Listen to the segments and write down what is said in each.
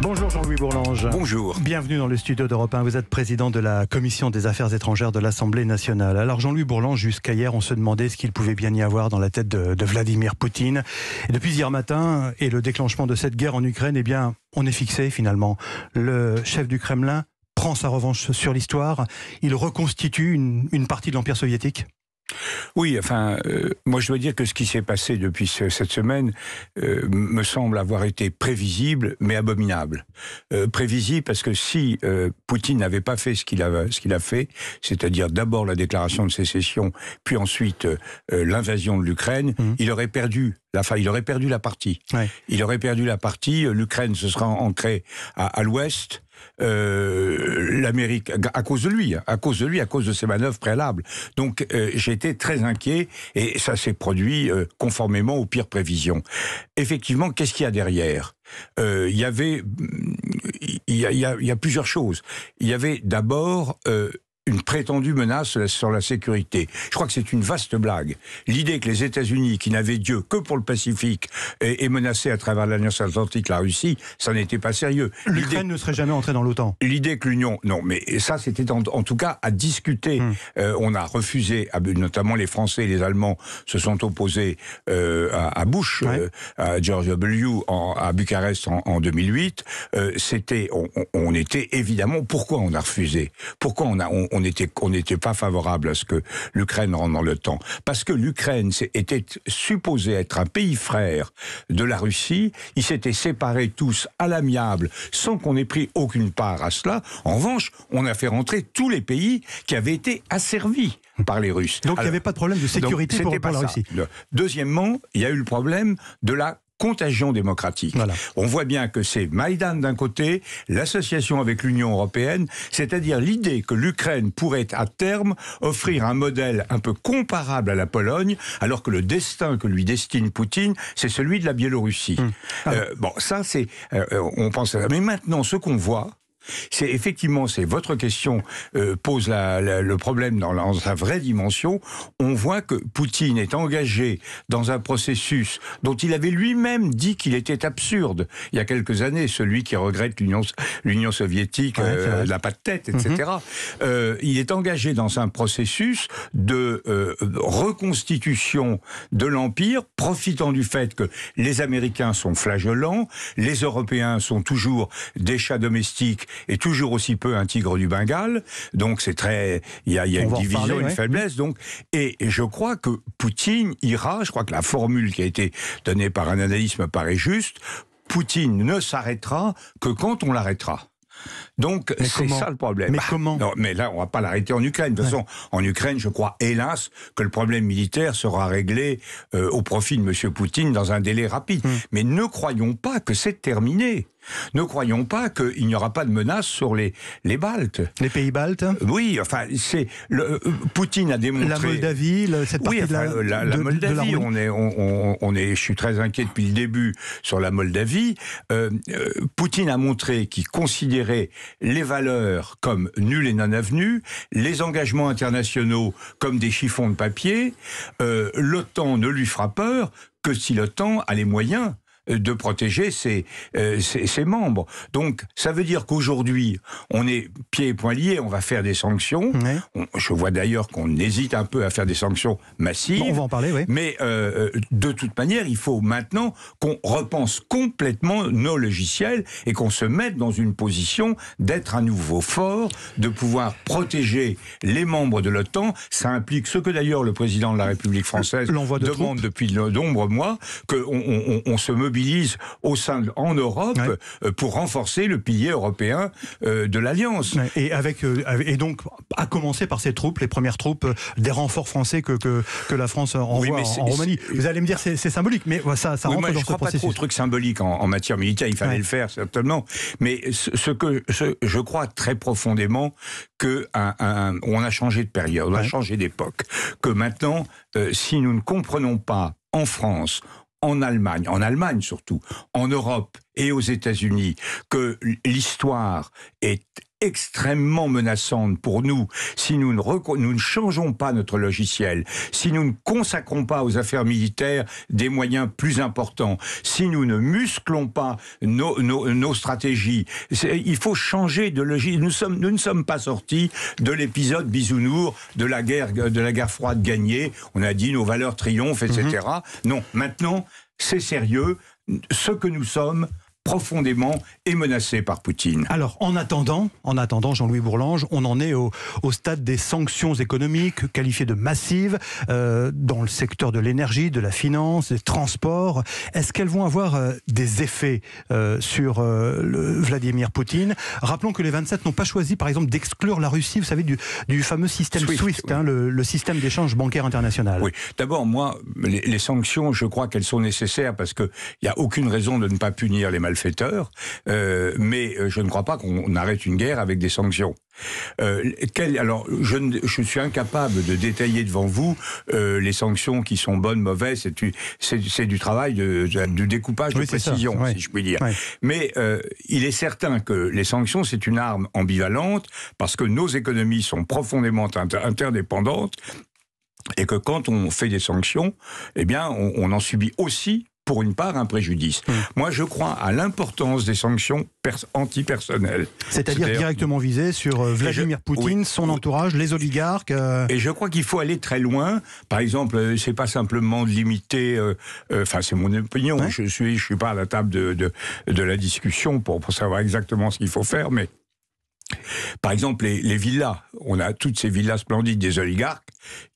Bonjour Jean-Louis Bourlange. Bonjour. Bienvenue dans le studio d'Europe 1. Vous êtes président de la Commission des Affaires étrangères de l'Assemblée nationale. Alors Jean-Louis Bourlange, jusqu'à hier, on se demandait ce qu'il pouvait bien y avoir dans la tête de, Vladimir Poutine. Et depuis hier matin et le déclenchement de cette guerre en Ukraine, eh bien, on est fixé finalement. Le chef du Kremlin prend sa revanche sur l'histoire. Il reconstitue une partie de l'Empire soviétique oui, enfin, euh, moi je dois dire que ce qui s'est passé depuis cette semaine euh, me semble avoir été prévisible, mais abominable. Euh, prévisible parce que si Poutine n'avait pas fait ce qu'il a, ce qu'il a fait, c'est-à-dire d'abord la déclaration de sécession, puis ensuite l'invasion de l'Ukraine, mhm. il aurait perdu la, il aurait perdu la partie. Il aurait perdu la partie. L'Ukraine se sera ancrée à l'ouest. Euh, l'Amérique, à cause de lui, à cause de lui, à cause de ses manœuvres préalables. Donc euh, j'étais très inquiet et ça s'est produit euh, conformément aux pires prévisions. Effectivement, qu'est-ce qu'il y a derrière Il y avait, mm, il y a plusieurs choses. Il y avait d'abord une prétendue menace sur la sécurité. Je crois que c'est une vaste blague. L'idée que les États-Unis, qui n'avaient Dieu que pour le Pacifique, aient menacé à travers l'Alliance Atlantique la Russie, ça n'était pas sérieux. L'Ukraine ne serait jamais entrée dans l'OTAN. L'idée que l'Union... Non, mais ça, c'était en, tout cas à discuter. Hmm. Euh, on a refusé, notamment les Français et les Allemands se sont opposés euh, à, Bush, euh, à George W. En, à Bucarest en, 2008. c'était... On, on, était évidemment... Pourquoi on a refusé Pourquoi on a on n'était pas favorable à ce que l'Ukraine rentre dans temps. Parce que l'Ukraine était supposée être un pays frère de la Russie. Ils s'étaient séparés tous à l'amiable, sans qu'on ait pris aucune part à cela. En revanche, on a fait rentrer tous les pays qui avaient été asservis par les Russes. Donc il n'y avait pas de problème de sécurité donc, pour, pour, la Russie. Deuxièmement, il y a eu le problème de la contagion démocratique. On voit bien que c'est Maïdan d'un côté, l'association avec l'Union européenne, c'est-à-dire l'idée que l'Ukraine pourrait à terme offrir un modèle un peu comparable à la Pologne, alors que le destin que lui destine Poutine, c'est celui de la Biélorussie. Hum. Ah. Euh, bon, ça c'est, euh, euh, on pense Mais maintenant, ce qu'on voit, c'est effectivement, c'est votre question euh, pose le problème dans, sa vraie dimension. On voit que Poutine est engagé dans un processus dont il avait lui-même dit qu'il était absurde il y a quelques années. Celui qui regrette l'Union soviétique la euh, n'a pas de tête, etc. Mhm. Euh, il est engagé dans un processus de reconstitution de l'empire, profitant du fait que les Américains sont flagellants, les Européens sont toujours des chats domestiques est toujours aussi peu un tigre du Bengale. Donc c'est très, il y a, une division, une faiblesse. Donc et, je crois que Poutine ira. Je crois que la formule qui a été donnée par un analyste me paraît juste. Poutine ne s'arrêtera que quand on l'arrêtera. Donc c'est ça le problème. Mais bah, comment Mais là, on va pas l'arrêter en Ukraine. De toute façon, en Ukraine, je crois, hélas, que le problème militaire sera réglé euh, au profit de M. Poutine dans un délai rapide. Hmm. Mais ne croyons pas que c'est terminé. Ne croyons pas qu'il n'y aura pas de menace sur les, Baltes. Les pays baltes hein Oui, enfin, c'est euh, Poutine a démontré. La Moldavie, cette partie de la, Moldavie. on est, je suis très inquiet depuis le début sur la Moldavie. Euh, euh, Poutine a montré qu'il considérait les valeurs comme nulles et non avenues, les engagements internationaux comme des chiffons de papier. L'OTAN ne lui fera peur que si l'OTAN a les moyens euh, de protéger euh, ses, membres. Donc, ça veut dire qu'aujourd'hui, on est pieds et poings liés, on va faire des sanctions. je vois d'ailleurs qu'on hésite un peu à faire des sanctions massives. on va en parler, Mais euh, de toute manière, il faut maintenant qu'on repense complètement nos logiciels et qu'on se mette dans une position d'être à nouveau fort, de pouvoir protéger les membres de l'OTAN. Ça implique ce que d'ailleurs le président de la République française demande depuis de nombreux mois, qu'on on, se me mobilise au sein en Europe euh, pour renforcer le pilier européen euh, de l'alliance. Et euh, avec et donc à commencer par ces troupes, les premières troupes des renforts français que que, la France envoie en, Roumanie. Vous allez me dire c'est symbolique, mais ça ça oui, moi, dans je ce crois processus. Pas trop truc symbolique en, matière militaire, il fallait le faire certainement. Mais ce, que je crois très profondément que on a changé de période, on a changé d'époque, que maintenant si nous ne comprenons pas en France, en Allemagne, en Allemagne surtout, en Europe et aux États-Unis, que l'histoire est extrêmement menaçante pour nous si nous ne, ne changeons pas notre logiciel, si nous ne consacrons pas aux affaires militaires des moyens plus importants, si nous ne musclons pas nos, nos, stratégies. Il faut changer de logique. Nous, sommes, nous ne sommes pas sortis de l'épisode bisounours de la guerre, de la guerre froide gagnée. On a dit nos valeurs triomphent, etc. Mm-hmm. Non, maintenant, c'est sérieux. Ce que nous sommes, profondément et menacée par Poutine. Alors, en attendant, en attendant, Jean-Louis Bourlange, on en est au, stade des sanctions économiques qualifiées de massives euh, dans le secteur de l'énergie, de la finance, des transports. Est-ce qu'elles vont avoir euh, des effets euh, sur Vladimir Poutine Rappelons que les 27 n'ont pas choisi, par exemple, d'exclure la Russie, vous savez, du, fameux système Swift, hein, le, système d'échange bancaire international. Oui. D'abord, moi, les, sanctions, je crois qu'elles sont nécessaires parce qu'il n'y a aucune raison de ne pas punir les malades malfaiteurs, euh, mais euh, je ne crois pas qu'on arrête une guerre avec des sanctions. Euh, alors, je, suis incapable de détailler devant vous les sanctions qui sont bonnes, mauvaises. C'est du, travail de, découpage de précision, si je puis dire. Mais il est certain que les sanctions, c'est une arme ambivalente parce que nos économies sont profondément interdépendantes et que quand on fait des sanctions, eh bien, on, on en subit aussi pour une part un préjudice. Hum. Moi, je crois à l'importance des sanctions antipersonnelles. C'est-à-dire directement visées sur euh, Vladimir Poutine, son entourage, les oligarques. Euh. Et je crois qu'il faut aller très loin. Par exemple, euh, c'est pas simplement de limiter. Enfin, c'est mon opinion. Je suis, je suis pas à la table de, de, la discussion pour savoir exactement ce qu'il faut faire, mais par exemple, les, villas. On a toutes ces villas splendides des oligarques.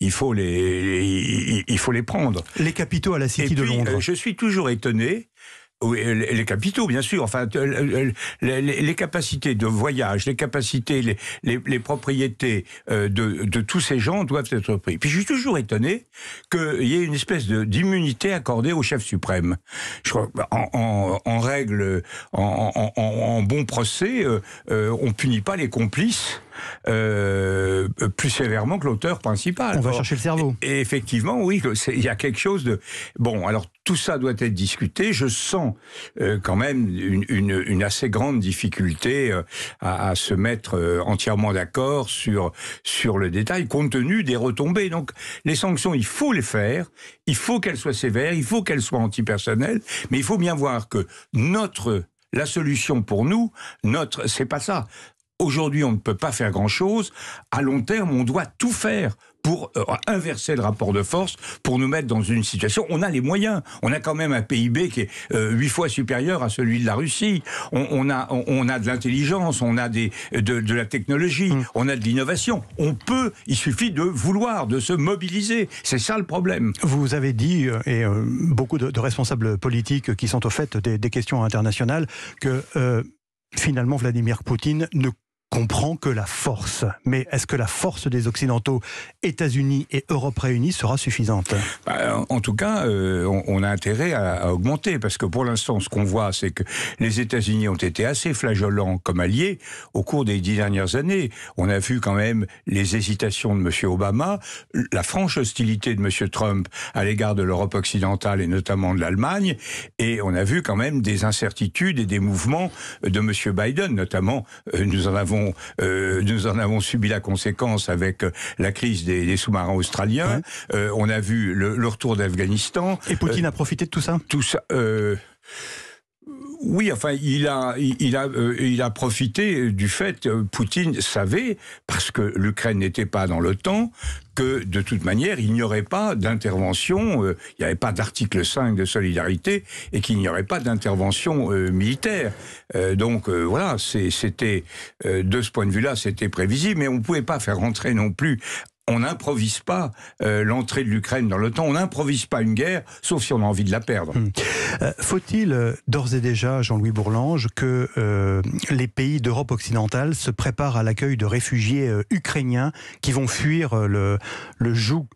Il faut les, il, faut les prendre. Les capitaux à la City de Londres. Euh, je suis toujours étonné euh, les capitaux, bien sûr. Enfin, euh, les, capacités de voyage, les capacités, les, propriétés euh, de, tous ces gens doivent être pris Puis je suis toujours étonné qu'il y ait une espèce d'immunité accordée au chef suprême. Je crois, en, règle, en, bon procès, on ne punit pas les complices. plus sévèrement que l'auteur principal. On va chercher le cerveau. Et effectivement, oui, il y a quelque chose de bon. Alors tout ça doit être discuté. Je sens euh, quand même une, assez grande difficulté euh, à, se mettre euh, entièrement d'accord sur, sur le détail, compte tenu des retombées. Donc les sanctions, il faut les faire, il faut qu'elles soient sévères, il faut qu'elles soient antipersonnelles, mais il faut bien voir que notre... La solution pour nous, notre, c'est pas ça. Aujourd'hui, on ne peut pas faire grand-chose. À long terme, on doit tout faire pour euh, inverser le rapport de force, pour nous mettre dans une situation. On a les moyens. On a quand même un PIB qui est euh, huit fois supérieur à celui de la Russie. On, a, on, a de l'intelligence, on a des, de, la technologie, mm. on a de l'innovation. On peut, il suffit de vouloir, de se mobiliser. C'est ça le problème. Vous avez dit, euh, et beaucoup de, responsables politiques qui sont au fait des, questions internationales, que finalement Vladimir Poutine ne comprend que la force. Mais est-ce que la force des Occidentaux, États-Unis et Europe réunies, sera suffisante bah, En tout cas, euh, on, a intérêt à, augmenter, parce que pour l'instant, ce qu'on voit, c'est que les États-Unis ont été assez flageolants comme alliés au cours des dix dernières années. On a vu quand même les hésitations de M. Obama, la franche hostilité de M. Trump à l'égard de l'Europe occidentale et notamment de l'Allemagne, et on a vu quand même des incertitudes et des mouvements de M. Biden, notamment, euh, nous en avons euh, nous en avons subi la conséquence avec euh, la crise des, sous-marins australiens. Euh, on a vu le, le retour d'Afghanistan. Et Poutine a profité de tout ça Tout ça oui, enfin, il a, il, a, euh, il a profité du fait Poutine savait, parce que l'Ukraine n'était pas dans l'OTAN, que de toute manière, il n'y aurait pas d'intervention, euh, il n'y avait pas d'article 5 de solidarité, et qu'il n'y aurait pas d'intervention euh, militaire. donc voilà, c'était, de ce point de vue-là, c'était prévisible, mais on ne pouvait pas faire rentrer non plus on n'improvise pas euh, l'entrée de l'Ukraine dans l'OTAN, on n'improvise pas une guerre, sauf si on a envie de la perdre. Hmm. Euh, faut-il euh, d'ores et déjà, Jean-Louis Bourlange, que les pays d'Europe occidentale se préparent à l'accueil de réfugiés ukrainiens qui vont fuir le joug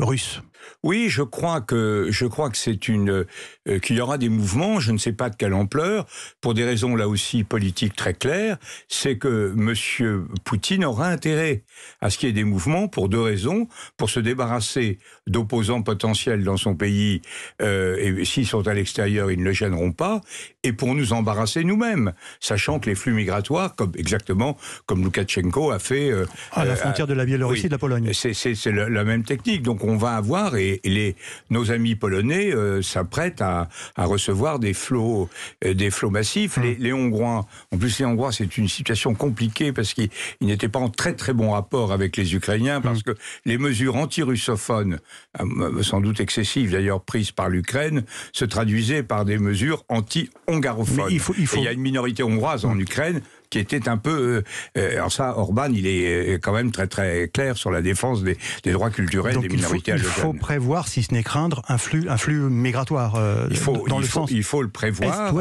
russe oui, je crois que je crois que c'est une euh, qu'il y aura des mouvements, je ne sais pas de quelle ampleur, pour des raisons là aussi politiques très claires, c'est que monsieur Poutine aura intérêt à ce qu'il y ait des mouvements pour deux raisons, pour se débarrasser d'opposants potentiels dans son pays euh, et s'ils sont à l'extérieur, ils ne le gêneront pas et pour nous embarrasser nous-mêmes, sachant que les flux migratoires comme exactement comme Loukachenko a fait euh, à la frontière de la Biélorussie et de la Pologne. C'est la même technique. Donc on va avoir et les, nos amis polonais euh, s'apprêtent à, recevoir des flots, euh, des flots massifs. Hum. Les, Hongrois, en plus les Hongrois, c'est une situation compliquée parce qu'ils n'étaient pas en très très bon rapport avec les Ukrainiens parce hum. que les mesures anti-russophones, euh, sans doute excessives d'ailleurs prises par l'Ukraine, se traduisaient par des mesures anti-hongarophones. Il, y a une minorité hongroise en hum. Ukraine qui était un peu. Euh, euh, alors ça, Orban, il est euh, quand même très très clair sur la défense des, droits culturels des minorités Il faut, il faut prévoir, si ce n'est craindre, un flux, un flux migratoire il faut, dans le faut, Il faut le prévoir.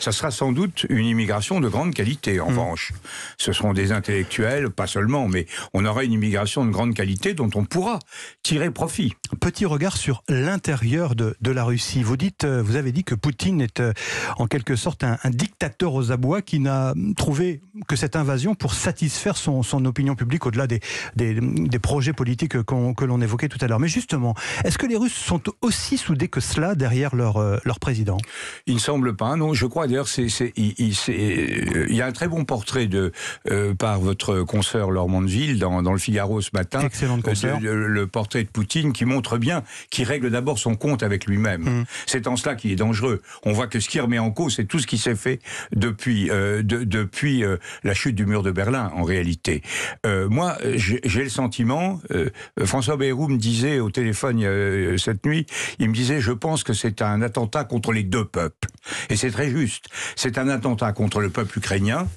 ça sera sans doute une immigration de grande qualité, en mmh. revanche. Ce seront des intellectuels, pas seulement, mais on aura une immigration de grande qualité dont on pourra tirer profit. Petit regard sur l'intérieur de, la Russie. Vous dites, vous avez dit que Poutine est en quelque sorte un dictateur aux abois qui n'a trouvé que cette invasion pour satisfaire son, opinion publique au-delà des, projets politiques que l'on évoquait tout à l'heure. Mais justement, est-ce que les Russes sont aussi soudés que cela derrière leur, euh, leur président Il ne semble pas, non. Je crois d'ailleurs, c'est, euh, il, y a un très bon portrait de, euh, par votre consoeur Laure Mondeville dans, dans, le Figaro ce matin. Excellent le, portrait de Poutine qui montre bien qu'il règle d'abord son compte avec lui-même. Mm. C'est en cela qu'il est dangereux. On voit que ce qui remet en cause, c'est tout ce qui s'est fait depuis, depuis euh, la chute du mur de Berlin, en réalité. Euh, moi, j'ai le sentiment, euh, François Bayrou me disait au téléphone cette nuit, il me disait, je pense que c'est un attentat contre les deux peuples. Et c'est très juste. C'est un attentat contre le peuple ukrainien,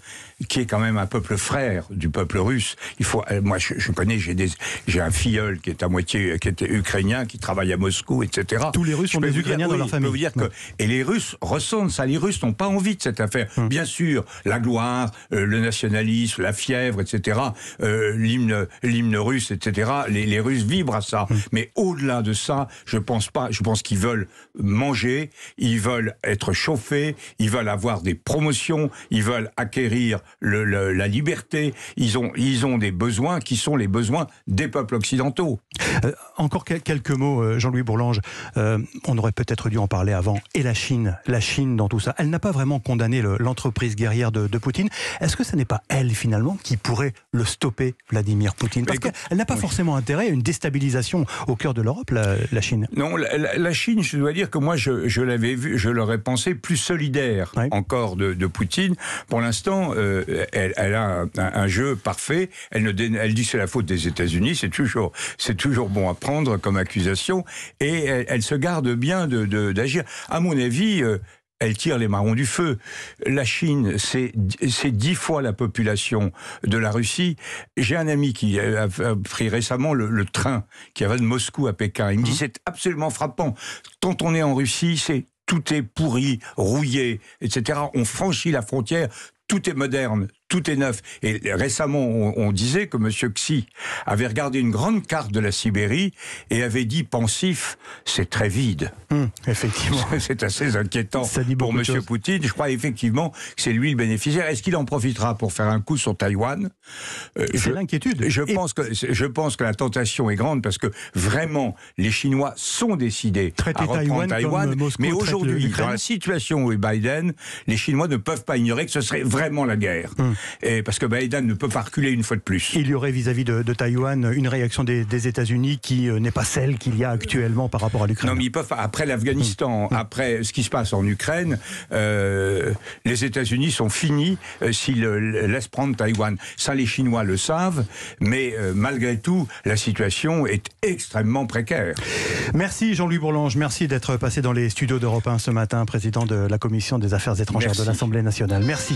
qui est quand même un peuple frère du peuple russe. Il faut, euh, moi, je, connais, j'ai des, j'ai un filleul qui est à moitié, qui était ukrainien, qui travaille à Moscou, etc. Tous les Russes sont ont des Ukrainiens dans leur famille. et les Russes ressentent ça. Les Russes n'ont pas envie de cette affaire. Hum. Bien sûr, la gloire, euh, le nationalisme, la fièvre, etc. Euh, l'hymne, l'hymne russe, etc. Les, Russes vibrent à ça. Hum. Mais au-delà de ça, je pense pas. Je pense qu'ils veulent manger, ils veulent être chauffer, ils veulent avoir des promotions, ils veulent acquérir la liberté, ils ont, ils ont des besoins qui sont les besoins des peuples occidentaux. Euh, encore quelques mots, euh, Jean-Louis Bourlange. Euh, on aurait peut-être dû en parler avant. Et la Chine, la Chine dans tout ça, elle n'a pas vraiment condamné l'entreprise guerrière de, Poutine. Est-ce que ce n'est pas elle, finalement, qui pourrait le stopper, Vladimir Poutine Parce qu'elle n'a pas forcément intérêt à une déstabilisation au cœur de l'Europe, la, Chine. Non, la, Chine, je dois dire que moi, je, l'avais vu, je l'aurais pensé plus solidaire encore de, Poutine. Pour l'instant, euh, elle, a un, jeu parfait. Elle, ne, elle dit c'est la faute des États-Unis. C'est toujours, c'est toujours bon à comme accusation et elle, se garde bien d'agir. De, d'agir. à mon avis, euh, elle tire les marrons du feu. La Chine, c'est dix fois la population de la Russie. J'ai un ami qui a pris récemment le, train qui va de Moscou à Pékin. Il me dit mmh. c'est absolument frappant. Quand on est en Russie, c'est tout est pourri, rouillé, etc. On franchit la frontière, tout est moderne, tout est neuf. Et récemment, on, disait que M. Xi avait regardé une grande carte de la Sibérie et avait dit pensif, c'est très vide. Hum, effectivement. c'est assez inquiétant pour M. Poutine. Je crois effectivement que c'est lui le bénéficiaire. Est-ce qu'il en profitera pour faire un coup sur Taïwan j'ai euh, C'est l'inquiétude. Je, pense que, je pense que la tentation est grande parce que vraiment, les Chinois sont décidés à reprendre Taïwan. mais aujourd'hui, dans la situation où est Biden, les Chinois ne peuvent pas ignorer que ce serait vraiment la guerre. Hum et parce que Biden ne peut pas reculer une fois de plus. Il y aurait vis-à-vis de, Taïwan une réaction des, États-Unis qui euh, n'est pas celle qu'il y a actuellement par rapport à l'Ukraine. Non, mais ils peuvent, après l'Afghanistan, mm. Mm. après ce qui se passe en Ukraine, euh, les États-Unis sont finis euh, s'ils laissent prendre Taïwan. Ça, les Chinois le savent, mais malgré tout, la situation est extrêmement précaire. Merci Jean-Louis Bourlange, merci d'être passé dans les studios d'Europe 1 ce matin, président de la Commission des Affaires étrangères de l'Assemblée nationale. Merci.